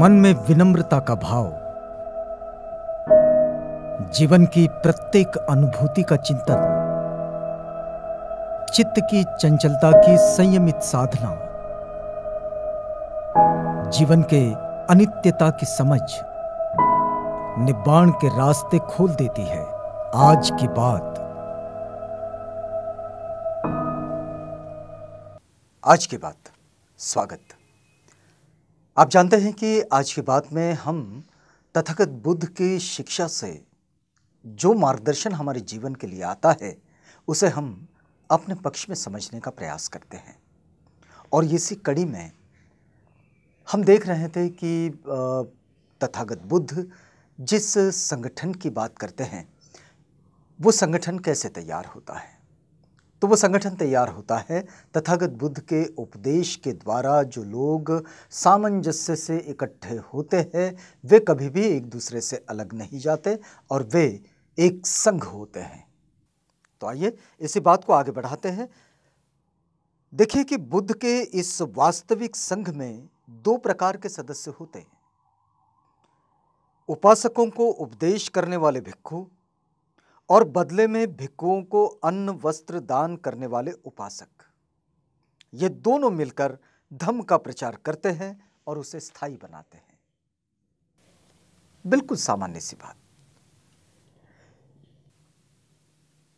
मन में विनम्रता का भाव जीवन की प्रत्येक अनुभूति का चिंतन चित्त की चंचलता की संयमित साधना जीवन के अनित्यता की समझ निबाण के रास्ते खोल देती है आज की बात आज की बात स्वागत आप जानते हैं कि आज की बात में हम तथागत बुद्ध की शिक्षा से जो मार्गदर्शन हमारे जीवन के लिए आता है उसे हम अपने पक्ष में समझने का प्रयास करते हैं और इसी कड़ी में हम देख रहे थे कि तथागत बुद्ध जिस संगठन की बात करते हैं वो संगठन कैसे तैयार होता है तो वो संगठन तैयार होता है तथागत बुद्ध के उपदेश के द्वारा जो लोग सामंजस्य से इकट्ठे होते हैं वे कभी भी एक दूसरे से अलग नहीं जाते और वे एक संघ होते हैं तो आइए इसी बात को आगे बढ़ाते हैं देखिए कि बुद्ध के इस वास्तविक संघ में दो प्रकार के सदस्य होते हैं उपासकों को उपदेश करने वाले भिक्खु और बदले में भिक्खुओं को अन्न वस्त्र दान करने वाले उपासक ये दोनों मिलकर धम्म का प्रचार करते हैं और उसे स्थायी बनाते हैं बिल्कुल सामान्य सी बात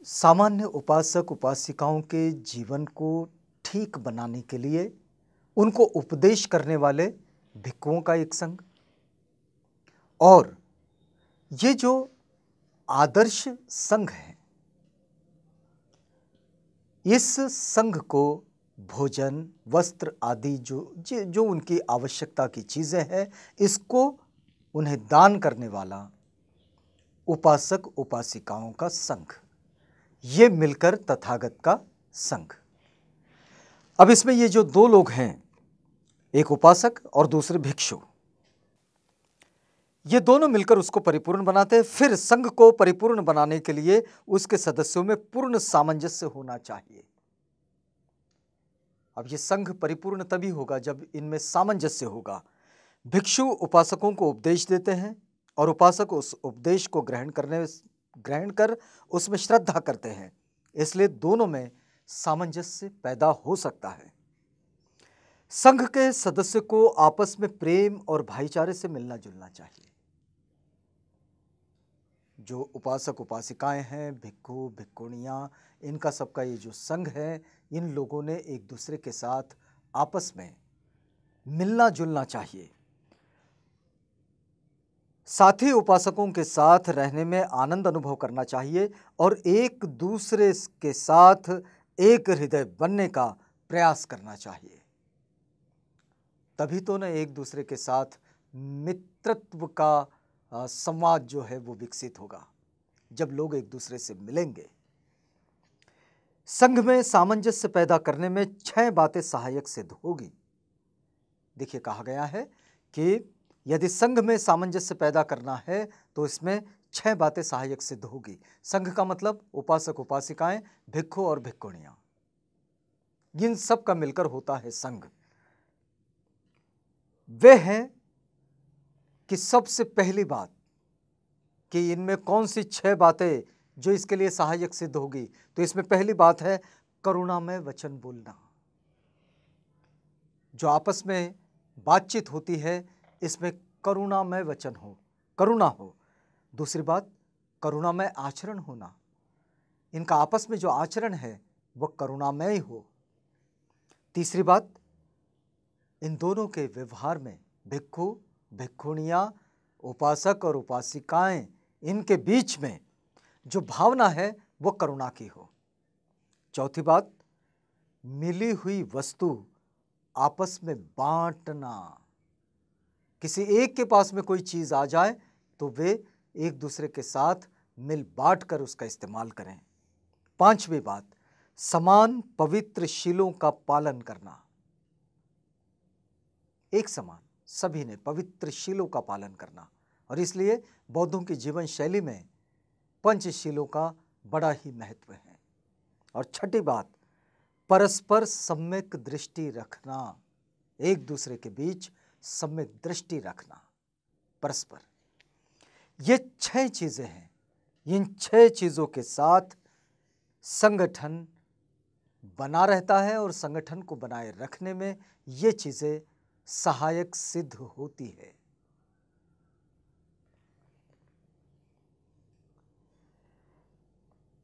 सामान्य उपासक उपासिकाओं के जीवन को ठीक बनाने के लिए उनको उपदेश करने वाले भिक्खुओं का एक संघ और ये जो आदर्श संघ है इस संघ को भोजन वस्त्र आदि जो जो उनकी आवश्यकता की चीज़ें हैं इसको उन्हें दान करने वाला उपासक उपासिकाओं का संघ ये मिलकर तथागत का संघ अब इसमें ये जो दो लोग हैं एक उपासक और दूसरे भिक्षु ये दोनों मिलकर उसको परिपूर्ण बनाते हैं फिर संघ को परिपूर्ण बनाने के लिए उसके सदस्यों में पूर्ण सामंजस्य होना चाहिए अब ये संघ परिपूर्ण तभी होगा जब इनमें सामंजस्य होगा भिक्षु उपासकों को उपदेश देते हैं और उपासक उस उपदेश को ग्रहण करने ग्रहण कर उसमें श्रद्धा करते हैं इसलिए दोनों में सामंजस्य पैदा हो सकता है संघ के सदस्य को आपस में प्रेम और भाईचारे से मिलना जुलना चाहिए जो उपासक उपासिकाएं हैं भिक्खु भिक्खुणियाँ इनका सबका ये जो संघ है इन लोगों ने एक दूसरे के साथ आपस में मिलना जुलना चाहिए साथ ही उपासकों के साथ रहने में आनंद अनुभव करना चाहिए और एक दूसरे के साथ एक हृदय बनने का प्रयास करना चाहिए तभी तो ना एक दूसरे के साथ मित्रत्व का संवाद जो है वो विकसित होगा जब लोग एक दूसरे से मिलेंगे संघ में सामंजस्य पैदा करने में छह बातें सहायक सिद्ध होगी देखिए कहा गया है कि यदि संघ में सामंजस्य पैदा करना है तो इसमें छह बातें सहायक सिद्ध होगी संघ का मतलब उपासक उपासिकाएं भिक्खु और भिक्षुणियां इन सब का मिलकर होता है संघ वे हैं कि सबसे पहली बात कि इनमें कौन सी छह बातें जो इसके लिए सहायक सिद्ध होगी तो इसमें पहली बात है करुणामय वचन बोलना जो आपस में बातचीत होती है इसमें करुणामय वचन हो करुणा हो दूसरी बात करुणामय आचरण होना इनका आपस में जो आचरण है वह करुणामय हो तीसरी बात इन दोनों के व्यवहार में भिक्खु भिक्खुणिया उपासक और उपासिकाएं इनके बीच में जो भावना है वो करुणा की हो चौथी बात मिली हुई वस्तु आपस में बांटना किसी एक के पास में कोई चीज़ आ जाए तो वे एक दूसरे के साथ मिल बांट कर उसका इस्तेमाल करें पांचवी बात समान पवित्र शीलों का पालन करना एक समान सभी ने पवित्र शीलों का पालन करना और इसलिए बौद्धों की जीवन शैली में पंचशीलों का बड़ा ही महत्व है और छठी बात परस्पर सम्यक दृष्टि रखना एक दूसरे के बीच सम्यक दृष्टि रखना परस्पर ये छह चीज़ें हैं इन छह चीज़ों के साथ संगठन बना रहता है और संगठन को बनाए रखने में ये चीज़ें सहायक सिद्ध होती है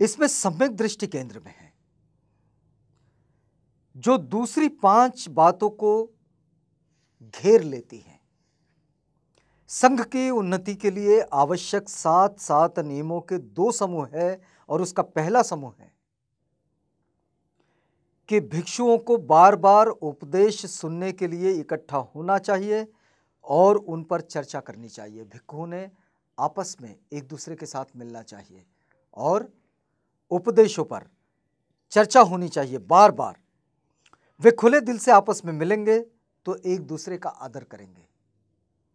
इसमें सम्यक दृष्टि केंद्र में है जो दूसरी पांच बातों को घेर लेती है संघ की उन्नति के लिए आवश्यक सात सात नियमों के दो समूह है और उसका पहला समूह है कि भिक्षुओं को बार बार उपदेश सुनने के लिए इकट्ठा होना चाहिए और उन पर चर्चा करनी चाहिए भिक्षुओं ने आपस में एक दूसरे के साथ मिलना चाहिए और उपदेशों पर चर्चा होनी चाहिए बार बार वे खुले दिल से आपस में मिलेंगे तो एक दूसरे का आदर करेंगे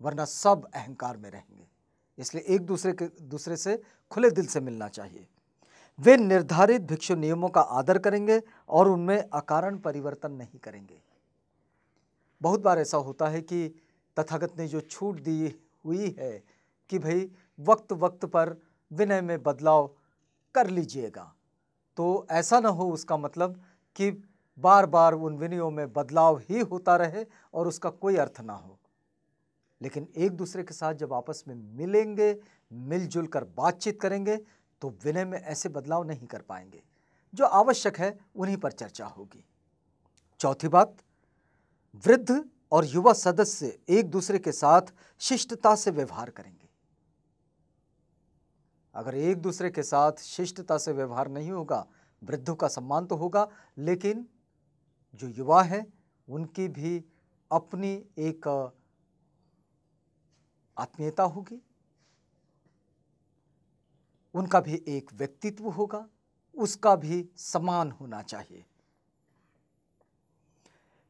वरना सब अहंकार में रहेंगे इसलिए एक दूसरे के दूसरे से खुले दिल से मिलना चाहिए वे निर्धारित भिक्षु नियमों का आदर करेंगे और उनमें अकारण परिवर्तन नहीं करेंगे बहुत बार ऐसा होता है कि तथागत ने जो छूट दी हुई है कि भाई वक्त वक्त पर विनय में बदलाव कर लीजिएगा तो ऐसा ना हो उसका मतलब कि बार बार उन विनयों में बदलाव ही होता रहे और उसका कोई अर्थ ना हो लेकिन एक दूसरे के साथ जब आपस में मिलेंगे मिलजुल कर बातचीत करेंगे तो विनय में ऐसे बदलाव नहीं कर पाएंगे जो आवश्यक है उन्हीं पर चर्चा होगी चौथी बात वृद्ध और युवा सदस्य एक दूसरे के साथ शिष्टता से व्यवहार करेंगे अगर एक दूसरे के साथ शिष्टता से व्यवहार नहीं होगा वृद्धों का सम्मान तो होगा लेकिन जो युवा है उनकी भी अपनी एक आत्मीयता होगी उनका भी एक व्यक्तित्व होगा उसका भी समान होना चाहिए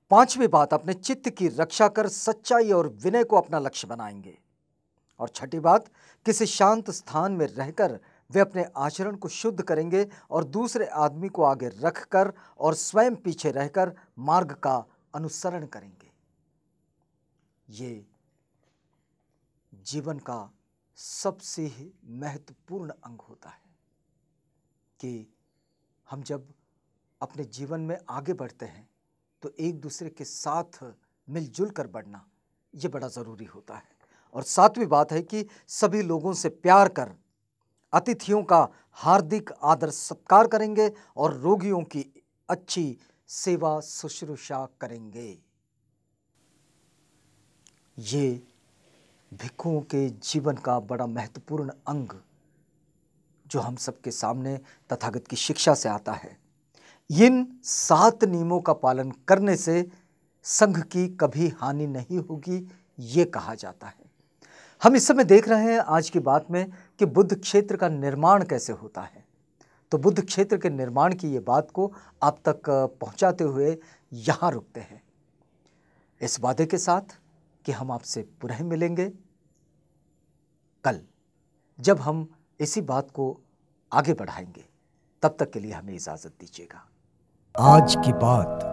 पांचवी बात अपने चित्त की रक्षा कर सच्चाई और विनय को अपना लक्ष्य बनाएंगे और छठी बात किसी शांत स्थान में रहकर वे अपने आचरण को शुद्ध करेंगे और दूसरे आदमी को आगे रखकर और स्वयं पीछे रहकर मार्ग का अनुसरण करेंगे ये जीवन का सबसे महत्वपूर्ण अंग होता है कि हम जब अपने जीवन में आगे बढ़ते हैं तो एक दूसरे के साथ मिलजुल कर बढ़ना ये बड़ा ज़रूरी होता है और सातवीं बात है कि सभी लोगों से प्यार कर अतिथियों का हार्दिक आदर सत्कार करेंगे और रोगियों की अच्छी सेवा शुश्रूषा करेंगे ये भिक्खुओं के जीवन का बड़ा महत्वपूर्ण अंग जो हम सबके सामने तथागत की शिक्षा से आता है इन सात नियमों का पालन करने से संघ की कभी हानि नहीं होगी ये कहा जाता है हम इस समय देख रहे हैं आज की बात में कि बुद्ध क्षेत्र का निर्माण कैसे होता है तो बुद्ध क्षेत्र के निर्माण की ये बात को आप तक पहुंचाते हुए यहाँ रुकते हैं इस वादे के साथ कि हम आपसे पुनः मिलेंगे कल जब हम इसी बात को आगे बढ़ाएंगे तब तक के लिए हमें इजाज़त दीजिएगा आज की बात